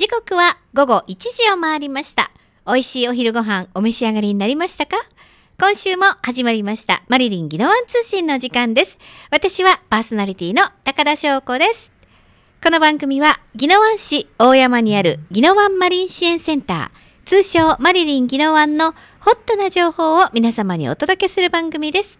時刻は午後1時を回りました。美味しいお昼ご飯お召し上がりになりましたか今週も始まりました。マリリンギノワン通信の時間です。私はパーソナリティの高田翔子です。この番組は、ギノワン市大山にあるギノワンマリン支援センター、通称マリリンギノワンのホットな情報を皆様にお届けする番組です。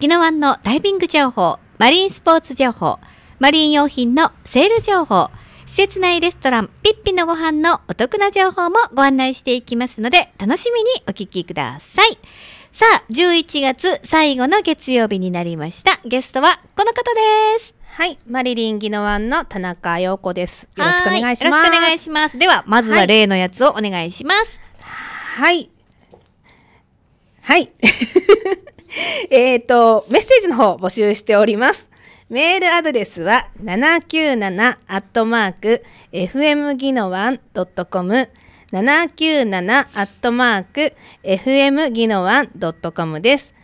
ギノワンのダイビング情報、マリンスポーツ情報、マリン用品のセール情報、施設内レストランピッピのご飯のお得な情報もご案内していきますので、楽しみにお聞きください。さあ、11月最後の月曜日になりました。ゲストはこの方です。はい、マリリンギノワンの田中陽子です。よろしくお願いします。よろしくお願いします。では、まずは例のやつをお願いします。はい。はい。はい、えっと、メッセージの方募集しております。メールアドレスは 797-fmginowan.com 797-fmginowan.com です。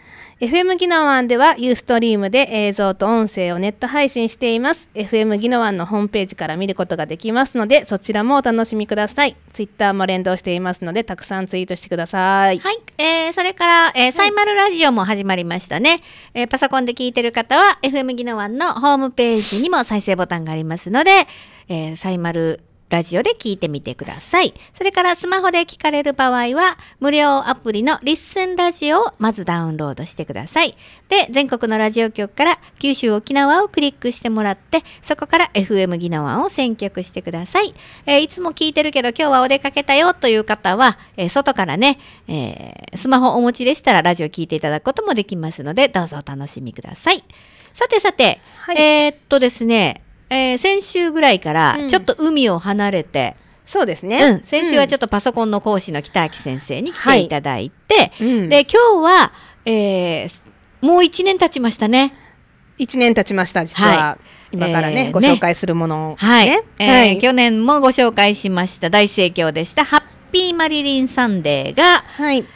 FM ギノワンではユーストリームで映像と音声をネット配信しています。FM ギノワンのホームページから見ることができますので、そちらもお楽しみください。ツイッターも連動していますので、たくさんツイートしてください。はい。えー、それから、えー、サイマルラジオも始まりましたね。はい、えー、パソコンで聞いてる方は、FM ギノワンのホームページにも再生ボタンがありますので、えー、サイマルラジオで聞いてみてください。それからスマホで聞かれる場合は、無料アプリのリッスンラジオをまずダウンロードしてください。で、全国のラジオ局から九州沖縄をクリックしてもらって、そこから FM ナワンを選曲してください。えー、いつも聞いてるけど今日はお出かけたよという方は、えー、外からね、えー、スマホお持ちでしたらラジオ聞いていただくこともできますので、どうぞお楽しみください。さてさて、はい、えっとですね、えー、先週ぐらいからちょっと海を離れて、そうですね、うん、先週はちょっとパソコンの講師の北秋先生に来ていただいて、はいうん、で今日は、えー、もう1年経ちましたね1年経ちました実は、はい、今からねえーご紹介するもの、ね、はい、えー、去年もご紹介しました大盛況でした「ハッピーマリリンサンデーが」はい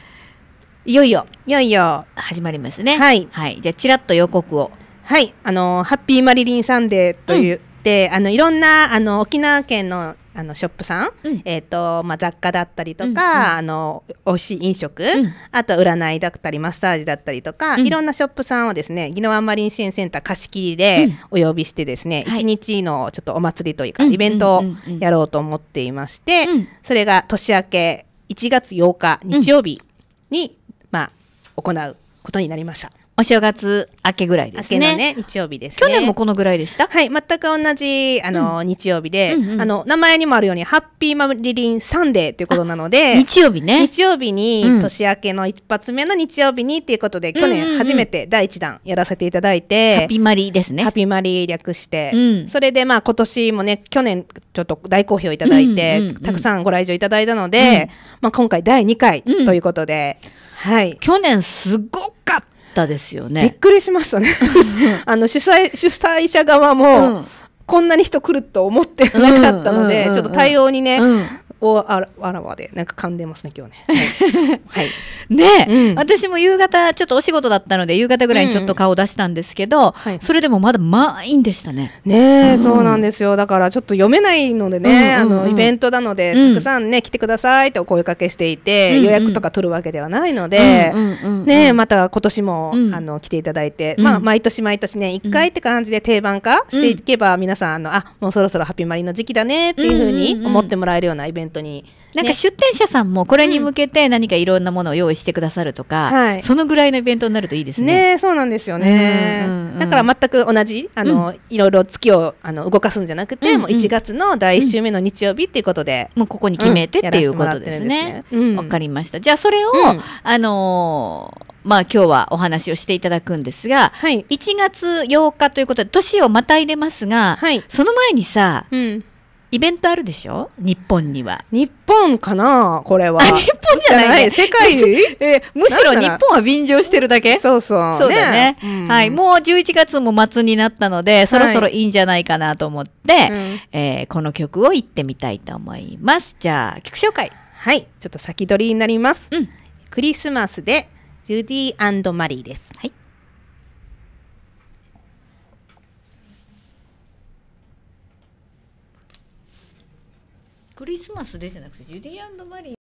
いよいよいよいよ始まりますねはい、はい、じゃあちらっと予告をはい、あのハッピーマリリンサンデーという、て、あのいろんなあの沖縄県のあのショップさん、うん、えーとまあ、雑貨だったりとか、うんうん、あの美味しい飲食、うん、あと占いだったりマッサージだったりとか、うん、いろんなショップさんをですね宜野湾マリン支援センター貸し切りでお呼びしてですね、うん、1日のちょっとお祭りというか、イベントをやろうと思っていまして、それが年明け1月8日日曜日に、まあ、行うことになりました。お正月明けぐらいですね。ね日曜日です、ね、去年もこのぐらいでしたはい、全く同じ、あの、うん、日曜日で、うんうん、あの、名前にもあるように、ハッピーマリリンサンデーっていうことなので、日曜日ね。日曜日に、うん、年明けの一発目の日曜日にっていうことで、去年初めて第一弾やらせていただいて、うんうんうん、ハッピーマリーですね。ハッピーマリー略して、うん、それでまあ今年もね、去年ちょっと大好評いただいて、うんうんうん、たくさんご来場いただいたので、まあ今回第2回ということで、はい。去年すごかっったですよね。びっくりしましたね。あの主催主催者側も、こんなに人来ると思ってなかったので、ちょっと対応にね、をあらあらわでなんか噛んでますね今日ね。はい、ね、うん、私も夕方ちょっとお仕事だったので夕方ぐらいにちょっと顔を出したんですけど、うんうん、それでもまだ満員でしたね。ね、うん、そうなんですよだからちょっと読めないのでね、うんうんうん、あのイベントなので、たくさんね来てくださいってお声かけしていて、うんうん、予約とか取るわけではないので、うんうん、ねまた今年も、あの来ていただいて、まあ毎年毎年ね1回って感じで定番化していけば、皆さんあのあもうそろそろハピマリの時期だねっていうふうに思ってもらえるようなイベント当に、ね、なんか出店者さんもこれに向けて何かいろんなものを用意してくださるとか、うんはい、そのぐらいのイベントになるといいですね。ねそうなんですよね、うんうんうん、だから全く同じあの、うん、いろいろ月をあの動かすんじゃなくて、うんうん、もう1月の第1週目の日曜日っていうことで、うん、もうここに決めてっていうことですね。わ、ね、かりましたじゃあそれを、あのーまあ今日はお話をしていただくんですが、はい、1月8日ということで年をまた入れますが、はい、その前にさ、うん、イベントあるでしょ日本には。日本かなこれは。日本じゃない、ね、世界 えむしろ日本は便乗してるだけそうそう。そうだね、うん、はい。もう11月も末になったので、そろそろいいんじゃないかなと思って、はいえー、この曲を言ってみたいと思います。じゃあ、曲紹介。はい。ちょっと先取りになります。うん、クリスマスで、ジュディマリーです。はい。クリスマスでじゃなくてジュディアンド・マリー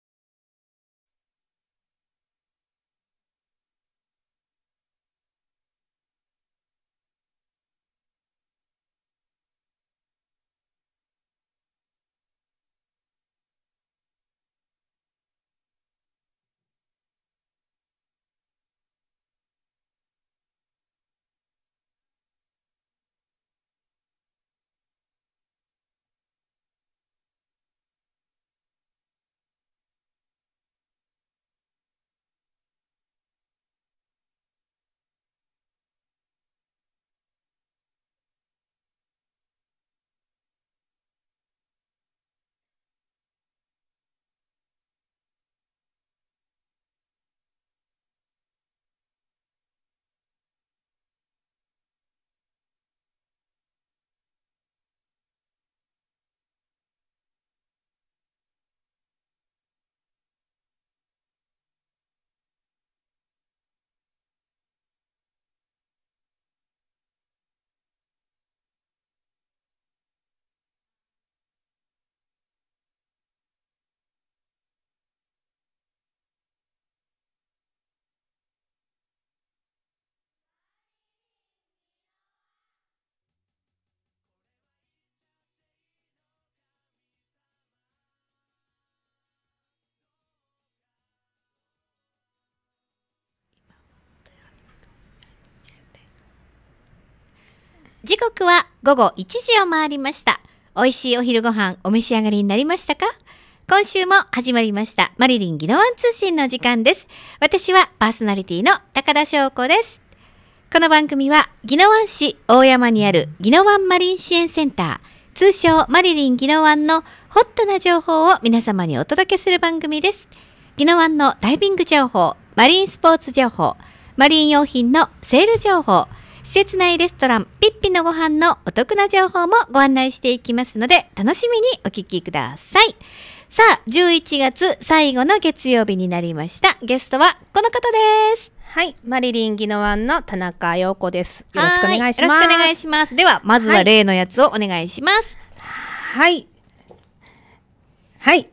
時刻は午後1時を回りました。美味しいお昼ご飯お召し上がりになりましたか今週も始まりました。マリリンノワン通信の時間です。私はパーソナリティの高田翔子です。この番組は、宜野湾市大山にある宜野湾マリン支援センター、通称マリリン宜野湾のホットな情報を皆様にお届けする番組です。宜野湾のダイビング情報、マリンスポーツ情報、マリン用品のセール情報、施設内レストランピッピのご飯のお得な情報もご案内していきますので、楽しみにお聞きください。さあ、11月最後の月曜日になりました。ゲストはこの方です。はい、マリリンギノワンの田中陽子です。よろしくお願いします。よろしくお願いします。では、まずは例のやつをお願いします。はい。はい。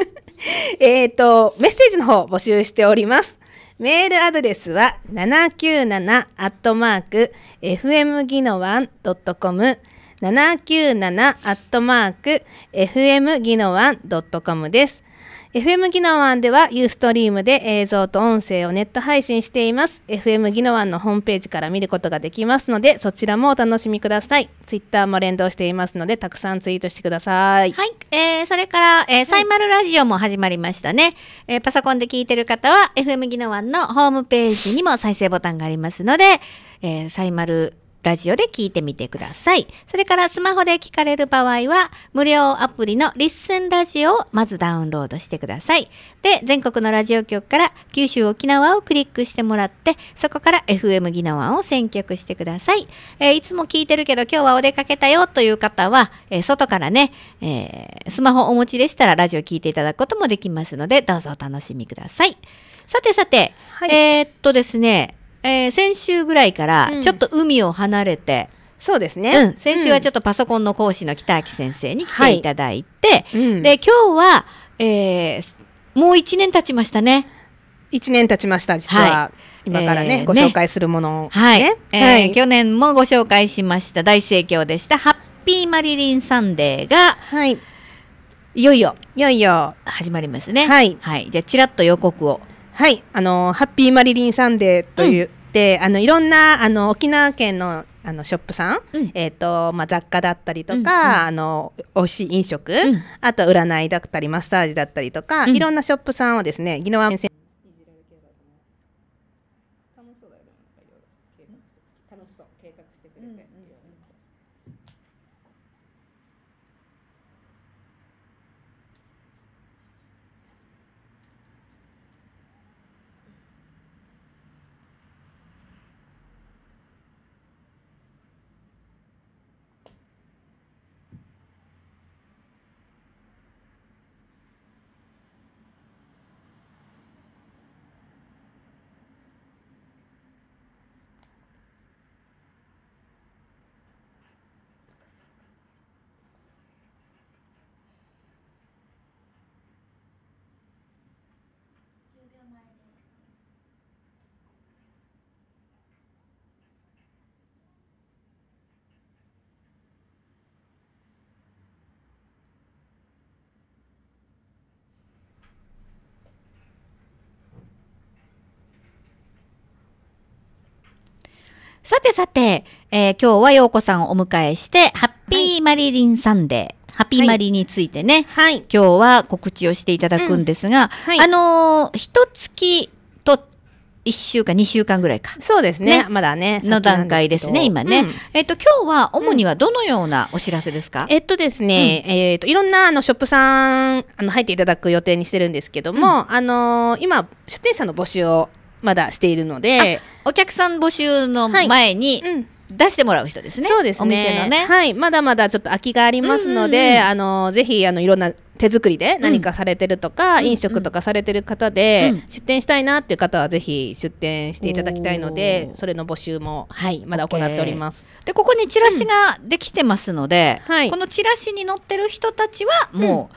えっと、メッセージの方募集しております。メールアドレスは七九七アットマーク FM ギノワンドットコム七九七アットマーク FM ギノワンドットコムです。FM ギノワンではユーストリームで映像と音声をネット配信しています。FM ギノワンのホームページから見ることができますので、そちらもお楽しみください。ツイッターも連動していますので、たくさんツイートしてください。はい。えー、それから、えー、サイマルラジオも始まりましたね。はい、えー、パソコンで聞いてる方は、FM ギノワンのホームページにも再生ボタンがありますので、えー、サイマルラジオで聞いてみてください。それからスマホで聞かれる場合は、無料アプリのリッスンラジオをまずダウンロードしてください。で、全国のラジオ局から九州沖縄をクリックしてもらって、そこから FM ギナワンを選曲してください。えー、いつも聞いてるけど今日はお出かけたよという方は、えー、外からね、えー、スマホお持ちでしたらラジオ聞いていただくこともできますので、どうぞお楽しみください。さてさて、はい、えー、っとですね、えー、先週ぐらいからちょっと海を離れて、うん、そうですね、うん、先週はちょっとパソコンの講師の北秋先生に来ていただいて、はい、で今日は、えー、もう1年経ちましたね。1年経ちました実は、はい、今からねえーご紹介するものを、ね、はい、えはい、去年もご紹介しました大盛況でした「ハッピーマリリンサンデーが」はい、いよいよいよいよ始まりますねはい、はい、じゃあちらっと予告をはい、あのハッピーマリリンサンデーという、であのいろんなあの沖縄県のあのショップさん、うん、えーとまあ、雑貨だったりとか、うんうん、あの美味しい飲食、うん、あと占いだったりマッサージだったりとか、うん、いろんなショップさんをですね宜野湾先生さてさて、えー、今日は洋子さんをお迎えして、ハッピーマリリンサンデー。はいハピマリについてね、はい、今日は告知をしていただくんですが、うんはい、あのー、一月と1週間、2週間ぐらいか。そうですね。ねまだね。の段階ですね、今ね。うん、えっと、今日は主にはどのようなお知らせですか、うん、えっとですね、うん、えっと、いろんなあのショップさん、あの、入っていただく予定にしてるんですけども、あのー、今、出店者の募集をまだしているのでお客さん募集の前に、はい、うん出してもらう人ですね。そうですね。ねはい。まだまだちょっと空きがありますので、うんうんうん、あの、ぜひ、あの、いろんな手作りで何かされてるとか、うん、飲食とかされてる方で、うん、出店したいなっていう方は、ぜひ出店していただきたいので、それの募集も、はい、まだ行っております。で、ここにチラシができてますので、うんはい、このチラシに載ってる人たちは、もう、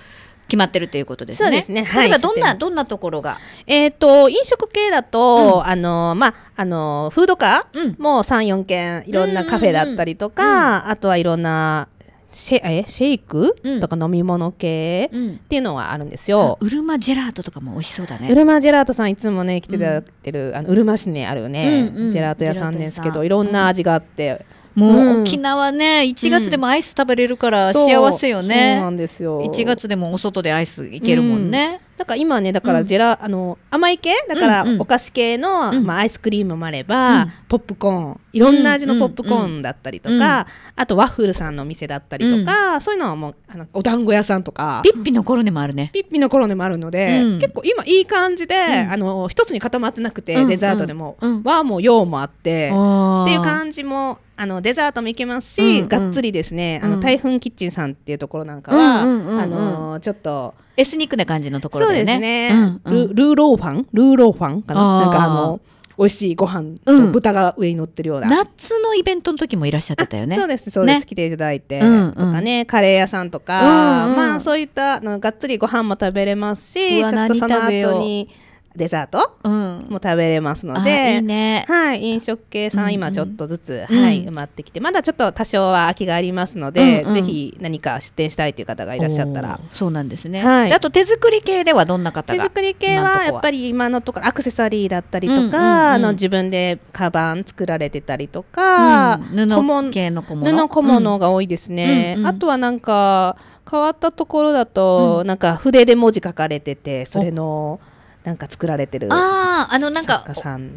決まってるということですね。そうですね。はい、例えばどんな、どんなところがえっ、ー、と、飲食系だと、うん、あの、まあ、あの、フードカー、もう3、4軒、いろんなカフェだったりとか、あとはいろんな、シェえシェイク、うん、とか飲み物系、っていうのはあるんですよ。うるまジェラートとかも美味しそうだね。うるまジェラートさんいつもね来ていただいてる、うん、あのうるま市にあるね、うんうん、ジェラート屋さんですけどいろんな味があって。うんもう沖縄ね、1月でもアイス食べれるから幸せよね。そうなんですよ。1月でもお外でアイスいけるもんね。だから今ねだからジェラ、うん、あの甘い系だからお菓子系の、うんまあ、アイスクリームもあれば、うん、ポップコーンいろんな味のポップコーンだったりとか、うんうんあとワッフルさんのお店だったりとか、うん、そういうのはもうあのお団子屋さんとかピッピの頃でもあるねピッピの頃でもあるので、結構今いい感じで、あの一つに固まってなくて、デザートでも、和も洋もあってっていう感じもあのデザートもいけますし、うんうん、がっつりですねあの、台風キッチンさんっていうところなんかは、うんうんうんうん、あのちょっと。エスニックな感じのところだよね。そうですね。ルーローファンルーローファンかななんかあの、美味しいご飯と豚が上に乗ってるような、うん、夏のイベントの時もいらっしゃってたよねそうですそうです、ね、来ていただいて、うんうん、とかねカレー屋さんとか、うんうん、まあそういったのがっつりご飯も食べれますしちょっとその後にデザートも食べれますので、いいね、はい、飲食系さん、今ちょっとずつ、はい、埋まってきてまだちょっと多少は空きがありますので、ぜひ何か出店したいという方がいらっしゃったらそうなんですね、あと手作り系ではどんな方手作り系はやっぱり今のところアクセサリーだったりとか、あの自分でカバン作られてたりとか、布系の小物布小物が多いですね、あとはなんか変わったところだと、なんか筆で文字書かれててそれの。なんか作られてるあああのなんか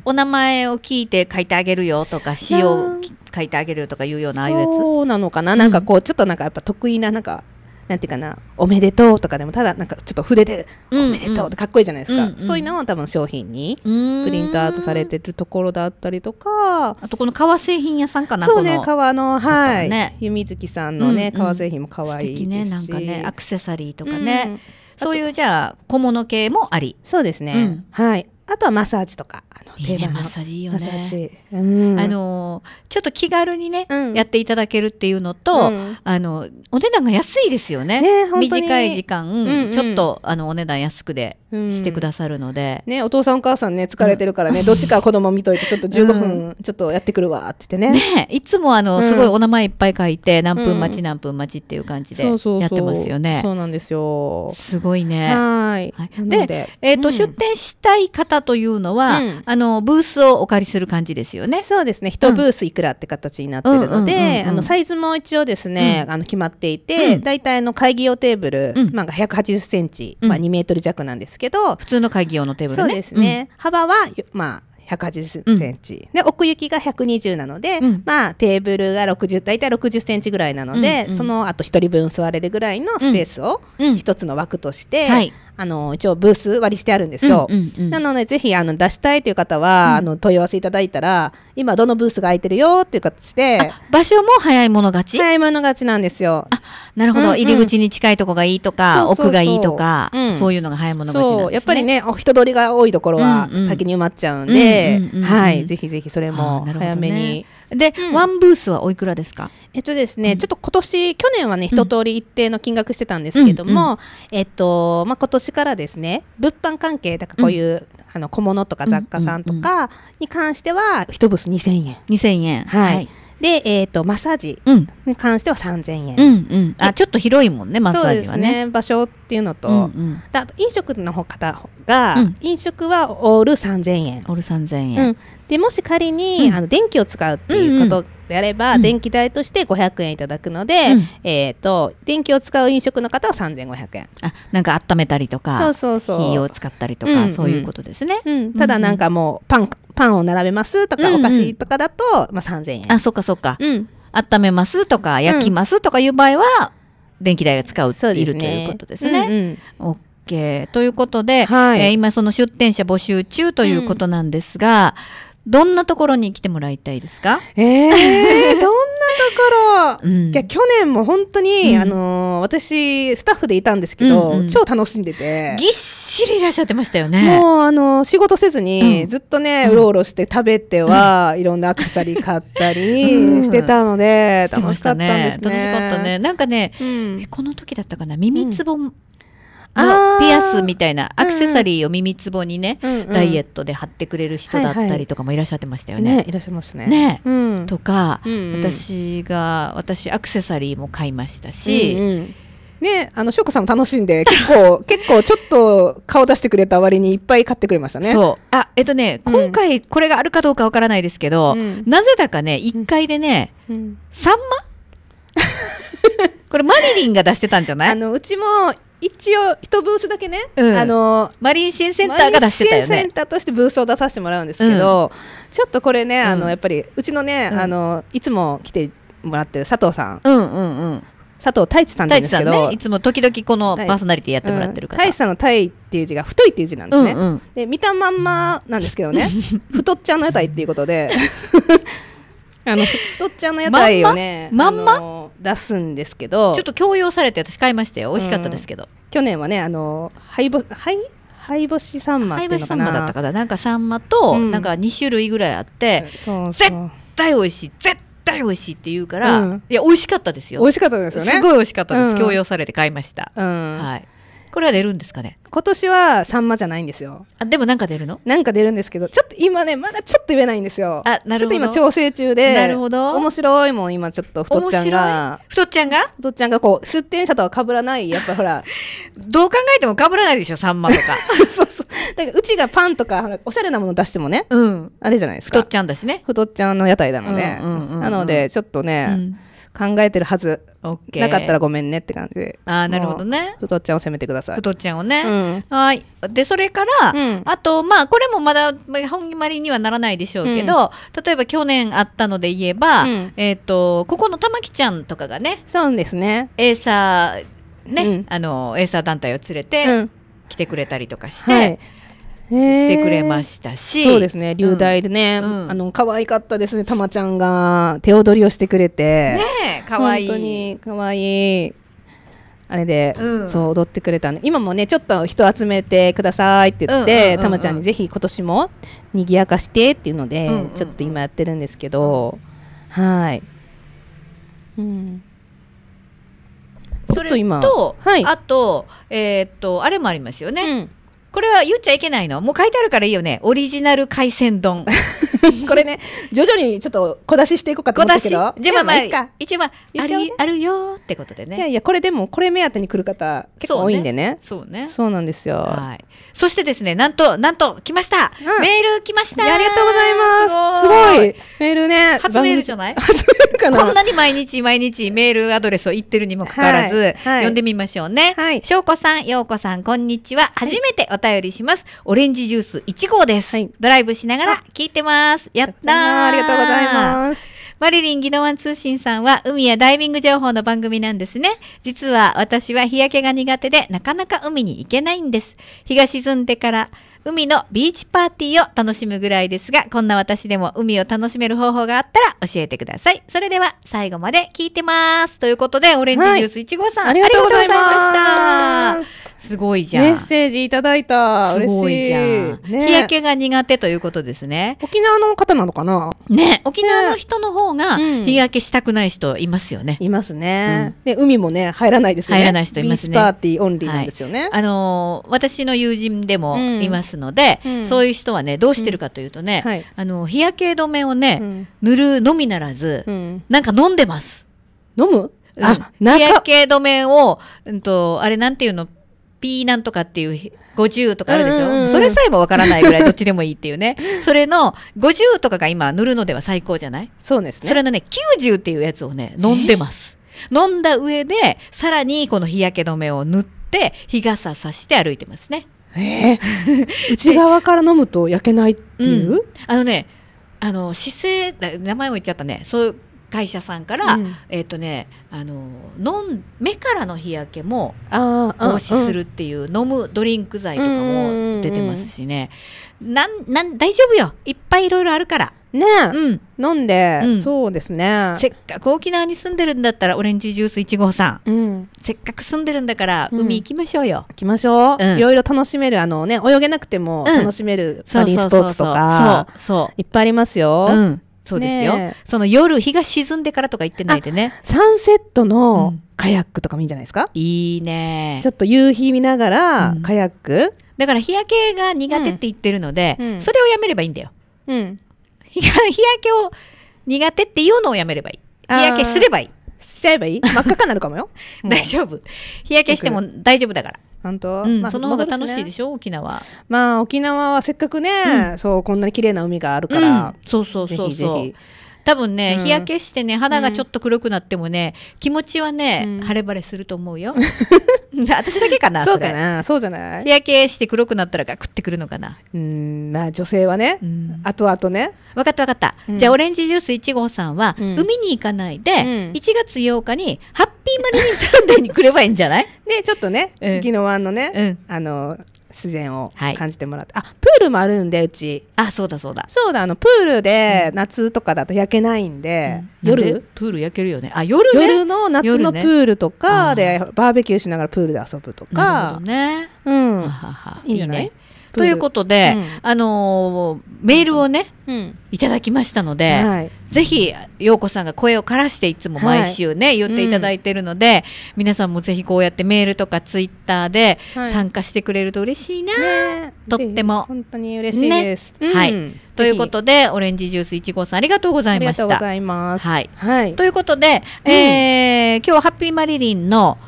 お名前を聞いて書いてあげるよとか詩を書いてあげるよとかいうようなああいうやつそうなのかななんかこうちょっとなんかやっぱ得意ななんかなんていうかなおめでとうとかでもただなんかちょっと筆でおめでとうってかっこいいじゃないですか、うんうん、そういうのは多分商品にプリントアウトされてるところだったりとかあとこの革製品屋さんかなそうね革のはい、ね、弓月さんのね、うんうん、革製品も可愛いですし、ね、なんかねアクセサリーとかね、うんそういうじゃあ小物系もありそうですね、うん、はいあとはマッサージとかあの定番マッサージいいよねマッサージ、うん、あのちょっと気軽にね、うん、やっていただけるっていうのと、うん、あのお値段が安いですよね、ね、短い時間、うんうん、ちょっとあのお値段安くでしてくださるので、ねお父さんお母さんね疲れてるからね、どっちか子供見といてちょっと15分ちょっとやってくるわって言ってねね、いつもあのすごいお名前いっぱい書いて何分待ち何分待ちっていう感じでやってますよねそうなんですよすごいねはいはいでえっ、ー、と、出店したい方方というのは、うん、あのブースをお借りする感じですよね。そうですね。一ブースいくらって形になってるので、あのサイズも一応ですね、あの決まっていて、大体の会議用テーブル、まあ180センチ、まあ2メートル弱なんですけど、普通の会議用のテーブルそうですね。幅はまあ180センチ、で奥行きが120なので、まあテーブルが60大体60センチぐらいなので、そのあと1人分座れるぐらいのスペースを一つの枠として、あの一応ブース割りしてあるんですよ、うんうんうん、なのでぜひあの出したいという方は、うん、あの問い合わせいただいたら今どのブースが空いてるよっていう形で場所も早い者勝ち早い者勝ちなんですよあなるほど、うんうん、入り口に近いとこがいいとか奥がいいとか、うん、そういうのが早い者勝ちなんです、ね、やっぱりねお人通りが多いところは先に埋まっちゃうんで、はいぜひぜひそれも早めに。で、うん、ワンブースはおいくらですかえっとですね、うん、ちょっと今年去年はね一通り一定の金額してたんですけども、えっとまあ今年からですね物販関係だからこういう、あの小物とか雑貨さんとかに関しては一ブース2000円2000円はい、はいで、えーと、マッサージに関しては3000円、うんうん、あちょっと広いもんねマッサージはね、ね、場所っていうのと、うんうん、あと飲食の方が、うん、飲食はオール3000円オール3000円、うん、でもし仮に、あの電気を使うっていうことであれば、電気代として500円いただくので、うん、えと、電気を使う飲食の方は3500円あなんか温めたりとかそうそうそう火を使ったりとか、うん、そういうことですね、うんただなんかもうパンパンを並べますとか、お菓子とかだと、まあ、3000円あそっかそっか、うん、温めますとか焼きますとかいう場合は、電気代が使うう、ね、いるということですね。うんうんということで、はい、えー、今その出店者募集中ということなんですが、どんなところに来てもらいたいですかえー、どんなところ、うん、いや去年も本当に、うん、あの私スタッフでいたんですけど、うんうん、超楽しんでてぎっしりいらっしゃってましたよねもうあの仕事せずに、うん、ずっとねうろうろして食べては、いろんなアクセサリー買ったり してたので、楽しかったんですね楽しかったねなんかね、この時だったかな耳つぼのピアスみたいなアクセサリーを耳つぼにね、うんうん、ダイエットで貼ってくれる人だったりとかもいらっしゃってましたよね。はいはい、ねいらっしゃいますね。ね、うん、とか、うんうん、私が私アクセサリーも買いましたし。うんうんね、あの翔子さんも楽しんで結構 結構ちょっと顔出してくれた割にいっぱい買ってくれましたねそうあえっとね、うん、今回これがあるかどうかわからないですけど、うん、なぜだかね1回でね、うん、3万 これマリリンが出してたんじゃないあのうちも一応一ブースだけね、うん、あのマリン支援センターが出してたよねセンターとしてブースを出させてもらうんですけど、うん、ちょっとこれねあの、やっぱりうちのね、あのいつも来てもらってる佐藤さん,、うんうんうん、佐藤太一さんなんですけど、ね、いつも時々このパーソナリティやってもらってるから、うん、太一さんの太っていう字が太いっていう字なんですね、うんうん、で見たまんまなんですけどね 太っちゃんの屋台っていうことで あの太っちゃんの屋台をねまんま出すんですけどちょっと強要されて私買いましたよ美味しかったですけど、うん、去年はねあの灰ぼ灰灰干しサンマいだったかななんかサンマと、なんか2種類ぐらいあって、そうそう絶対美味しい絶対美味しいって言うから、うん、いや美味しかったですよ美味しかったですよねすごい美味しかったです、強要されて買いました、はいこれは出るんですかね今年はサンマじゃないんですよあでもなんか出るのなんか出るんですけどちょっと今ねまだちょっと言えないんですよあなるほどちょっと今調整中でなるほど面白いもん今ちょっと太っちゃんが太っちゃんが太っちゃんがこう出店者とは被らないやっぱほら どう考えても被らないでしょサンマとか そうそうだからうちがパンとかおしゃれなもの出してもね、うん、あれじゃないですか太っちゃんだしね太っちゃんの屋台なので、うんうんうんうん、なのでちょっとね、うん考えてるはずなかったらごめんねって感じあなるほどねふとちゃんを責めてくださいふとちゃんをね、うん、はいでそれから、うん、あとまあこれもまだ本決まりにはならないでしょうけど、うん、例えば去年あったので言えば、えっ、ー、とここの玉木ちゃんとかがねそうですねエーサーね、あのエーサー団体を連れて、来てくれたりとかして、はい、してくれましたし、そうですね流大でね、うんあの可愛かったですねたまちゃんが手踊りをしてくれてねかわい本当にかわいいあれで、うん、そう踊ってくれたん今もねちょっと人集めてくださいって言って、たまちゃんにぜひ今年もにぎやかしてっていうので、うんうんうん、ちょっと今やってるんですけど、はい、うん、それと今、はい、あとえー、っとあれもありますよね、これは言っちゃいけないのもう書いてあるからいいよねオリジナル海鮮丼 これね徐々にちょっと小出ししていこうかと思ったけどじゃあまあ一番ある,、あるよってことでねいやいやこれでもこれ目当てに来る方結構多いんでねそうねそうなんですよ、はい、そしてですねなんとなんと来ました、うん、メール来ましたありがとうございますすごいメールね初メールじゃない初メールかなこんなに毎日毎日メールアドレスを言ってるにもかかわらず、はいはい、読んでみましょうね、はい、しょうこさんようこさんこんにちは初めてお便りします。オレンジジュース1号です。はい、ドライブしながら聞いてます。やったーありがとうございます。マリリン・ギノワン通信さんは海やダイビング情報の番組なんですね。実は私は日焼けが苦手でなかなか海に行けないんです。日が沈んでから海のビーチパーティーを楽しむぐらいですが、こんな私でも海を楽しめる方法があったら教えてください。それでは最後まで聞いてます。ということで、オレンジジュース1号さん、はい、ありがとうございました。すごいじゃん。メッセージいただいた。すごいじゃん。ね、日焼けが苦手ということですね。沖縄の方なのかなね。沖縄の人の方が日焼けしたくない人いますよね。いますね、で、海もね、入らないですよね。入らない人いますね。パーティーオンリーなんですよね。あの私の友人でもいますので、そういう人はね、どうしてるかというとね、あの、日焼け止めをね、塗るのみならず、なんか飲んでます。飲むあ、日焼け止めを、うんと、あれなんていうの、ピーなんとかっていう50とかあるでしょ、うんうんうん、それさえもわからないぐらいどっちでもいいっていうねそれの50とかが今塗るのでは最高じゃないそうですねそれのね90っていうやつをね飲んでます飲んだ上でさらにこの日焼け止めを塗って日傘さして歩いてますねえー、内側から飲むと焼けないっていう、うん、あのねあの姿勢名前も言っちゃったねそう会社さんから、うん、えっ、ー、とねあの飲ん目からの日焼けも防止するっていう飲むドリンク剤とかも出てますしね、うんうん、なんなん大丈夫よいっぱいいろいろあるから。ね、うん、飲んで、うん、そうですねせっかく沖縄に住んでるんだったらオレンジジュース1号さん、うん、せっかく住んでるんだから海行きましょうよ、うん、行きましょう、いろいろ楽しめるあのね泳げなくても楽しめるマリンスポーツとかそうそういっぱいありますよ、うん、そうですよ、その夜日が沈んでからとか言ってないでねサンセットのカヤックとかもいいんじゃないですか、うん、いいねちょっと夕日見ながらカヤック、うん、だから日焼けが苦手って言ってるので、うん、それをやめればいいんだよ、うん、日焼けを苦手っていうのをやめればいい日焼けすればいいしちゃえばいい真っ赤かなるかもよ 大丈夫日焼けしても大丈夫だから本当、うん、まあ、その方が楽しいでしょ、ね、沖縄まあ沖縄はせっかくね、うん、そうこんなに綺麗な海があるから、うん、そうそうそうそう多分ね、うん、日焼けしてね肌がちょっと黒くなってもね、うん、気持ちはね、うん、晴れ晴れすると思うよ 私だけかなそうかなそうじゃない日焼けして黒くなったらガクってくるのかなうんまあ女性はね、うん、あとあとね分かった分かった、じゃあオレンジジュース1号さんは、海に行かないで、うん、1月8日にハッピーマリリンサンデーに来ればいいんじゃない ねちょっとね、宜野湾のね、うん、あの自然を感じてもらって、はい、あプールもあるんでうちあそうだそうだそうだあのプールで夏とかだと焼けないんで、うん、夜プール焼けるよねあ夜、ね、夜の夏のプールとかで、ね、バーベキューしながらプールで遊ぶとか、ね、うんいいじゃない、ということで、うん、あのメールをね、うん、いただきましたので、はい、ぜひ陽子さんが声を枯らしていつも毎週ね、はい、言っていただいてるので、うん、皆さんもぜひこうやってメールとかツイッターで参加してくれると嬉しいな、はい、とっても本当に嬉しいです、ね、はいということでオレンジジュースいちごさんありがとうございましたはい、ということで、えー、今日はハッピーマリリンの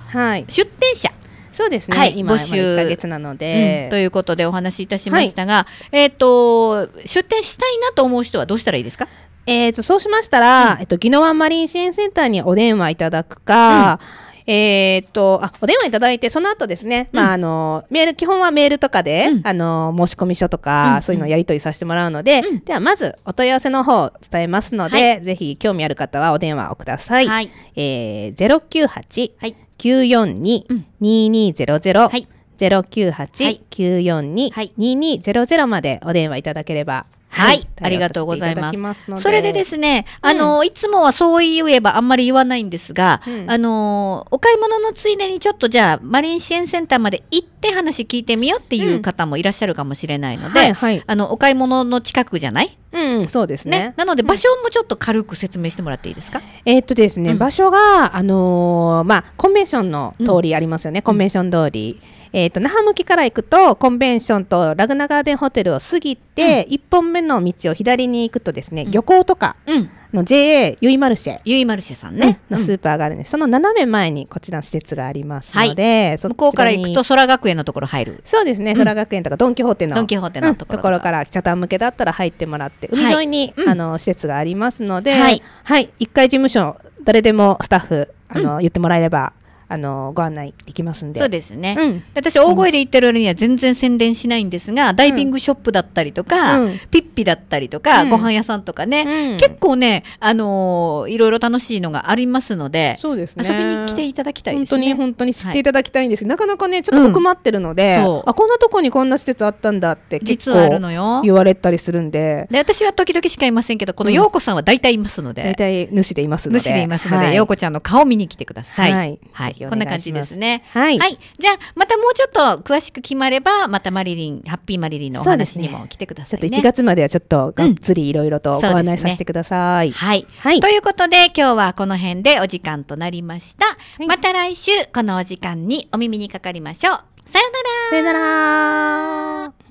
出店者、そうですね、はい、今募集1ヶ月なので、うん、ということでお話しいたしましたが、はい、えっ、と出店したいなと思う人はどうしたらいいですかえと、そうしましたら、うん、えっと、宜野湾マリン支援センターにお電話いただくか、うん、えっ、とあお電話いただいてその後ですね、うん、まあ、あのメール基本はメールとかで、あの申し込み書とか、そういうのをやり取りさせてもらうので、ではまずお問い合わせの方を伝えますので、はい、ぜひ興味ある方はお電話をください。はい、えー、098、はい942-2200、ロ九098-942-2200までお電話いただければはい、ありがとうございます。ますそれでですね、あの、うん、いつもはそう言えばあんまり言わないんですが、うん、あの、お買い物のついでにちょっとじゃあ、マリン支援センターまで行って話聞いてみようっていう方もいらっしゃるかもしれないので、あの、お買い物の近くじゃないうん、そうですね、ね、なので場所もちょっと軽く説明してもらっていいですか、うん、えー、っとですね、うん、場所が、あのー、まあ、コンベンションの通りありますよね、うん、コンベンション通りえっ、ー、と、那覇向きから行くと、コンベンションとラグナガーデンホテルを過ぎて、うん、1本目の道を左に行くとですね、うん、漁港とかの JA ゆいマルシェ。ゆいマルシェさんね。のスーパーがあるんです、その斜め前にこちらの施設がありますので、はい、そ向こうから行くと空学園のところ入る。そうですね、空学園とかドンキホーテの。ドンキホーテのところ。から北端向けだったら入ってもらって、海沿いに、はい、あの、施設がありますので、はい。はい、1階事務所、誰でもスタッフ、あの、言ってもらえれば、あのご案内できますんでそうですね、うん、私大声で言ってる割には全然宣伝しないんですが、うん、ダイビングショップだったりとか、うん、ピッピだったりとか、うん、ご飯屋さんとかね、結構ね、あのー、いろいろ楽しいのがありますのでそうです、ね、遊びに来ていただきたいです、ね、本当に本当に知っていただきたいんです、はい、なかなかねちょっと困ってるので、あこんなとこにこんな施設あったんだってのよ言われたりするんでで私は時々しかいませんけどこの陽子さんは大体いますので、大体主でいますので主でいますので、はい、ちゃんの顔見に来てください。はい、はいひこんな感じですね。はい。はい、じゃあまたもうちょっと詳しく決まればまたマリリンハッピーマリリンのお話にも来てください、ねね、ちょっと1月まではちょっとがっつりいろいろとご案内させてください、うんねはい、はい。ということで今日はこの辺でお時間となりました。はい、また来週このお時間にお耳にかかりましょう。さよなら。さよなら。